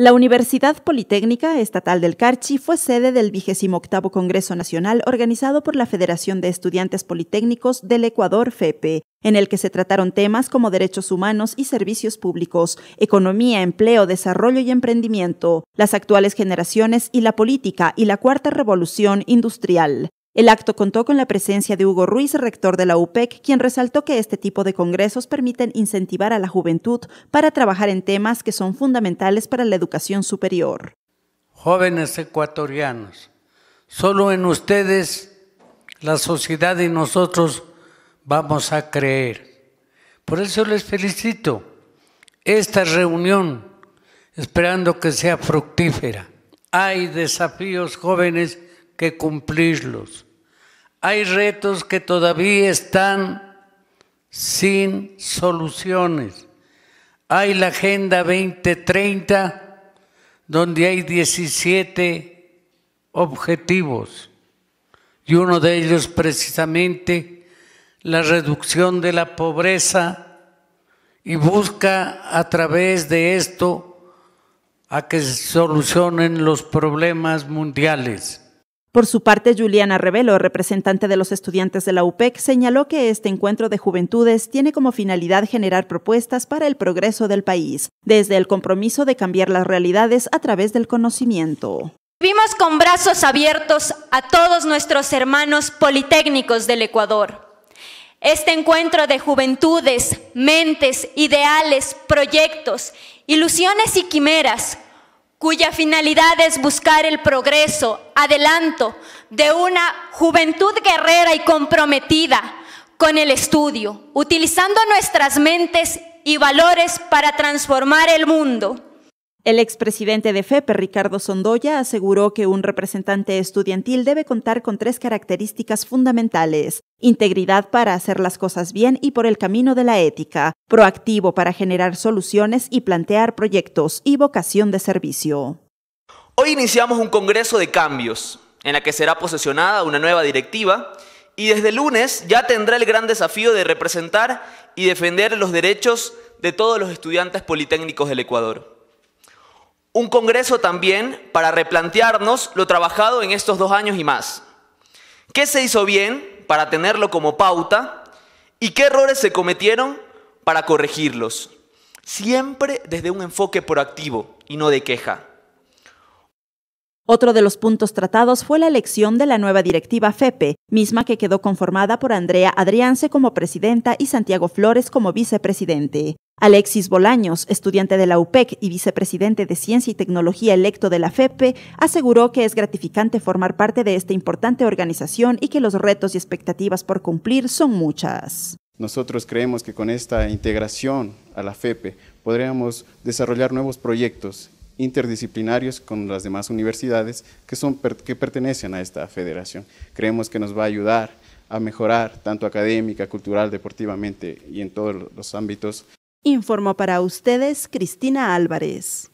La Universidad Politécnica Estatal del Carchi fue sede del XXVIII Congreso Nacional organizado por la Federación de Estudiantes Politécnicos del Ecuador, FEPE, e, en el que se trataron temas como derechos humanos y servicios públicos, economía, empleo, desarrollo y emprendimiento, las actuales generaciones y la política y la cuarta revolución industrial. El acto contó con la presencia de Hugo Ruiz, rector de la UPEC, quien resaltó que este tipo de congresos permiten incentivar a la juventud para trabajar en temas que son fundamentales para la educación superior. Jóvenes ecuatorianos, solo en ustedes la sociedad y nosotros vamos a creer. Por eso les felicito esta reunión, esperando que sea fructífera. Hay desafíos jóvenes que cumplirlos hay retos que todavía están sin soluciones. Hay la Agenda 2030, donde hay 17 objetivos, y uno de ellos precisamente la reducción de la pobreza, y busca a través de esto a que se solucionen los problemas mundiales. Por su parte, Juliana Revelo, representante de los estudiantes de la UPEC, señaló que este encuentro de juventudes tiene como finalidad generar propuestas para el progreso del país, desde el compromiso de cambiar las realidades a través del conocimiento. Vivimos con brazos abiertos a todos nuestros hermanos politécnicos del Ecuador. Este encuentro de juventudes, mentes, ideales, proyectos, ilusiones y quimeras cuya finalidad es buscar el progreso, adelanto de una juventud guerrera y comprometida con el estudio, utilizando nuestras mentes y valores para transformar el mundo. El expresidente de FEPE, Ricardo Sondoya, aseguró que un representante estudiantil debe contar con tres características fundamentales. Integridad para hacer las cosas bien y por el camino de la ética, proactivo para generar soluciones y plantear proyectos y vocación de servicio. Hoy iniciamos un Congreso de Cambios, en la que será posesionada una nueva directiva y desde lunes ya tendrá el gran desafío de representar y defender los derechos de todos los estudiantes politécnicos del Ecuador. Un congreso también para replantearnos lo trabajado en estos dos años y más. ¿Qué se hizo bien para tenerlo como pauta? ¿Y qué errores se cometieron para corregirlos? Siempre desde un enfoque proactivo y no de queja. Otro de los puntos tratados fue la elección de la nueva directiva FEPE, e, misma que quedó conformada por Andrea Adriánse como presidenta y Santiago Flores como vicepresidente. Alexis Bolaños, estudiante de la UPEC y vicepresidente de Ciencia y Tecnología electo de la FEPE, e, aseguró que es gratificante formar parte de esta importante organización y que los retos y expectativas por cumplir son muchas. Nosotros creemos que con esta integración a la FEPE e podríamos desarrollar nuevos proyectos interdisciplinarios con las demás universidades que, son, que pertenecen a esta federación. Creemos que nos va a ayudar a mejorar tanto académica, cultural, deportivamente y en todos los ámbitos. Informo para ustedes Cristina Álvarez.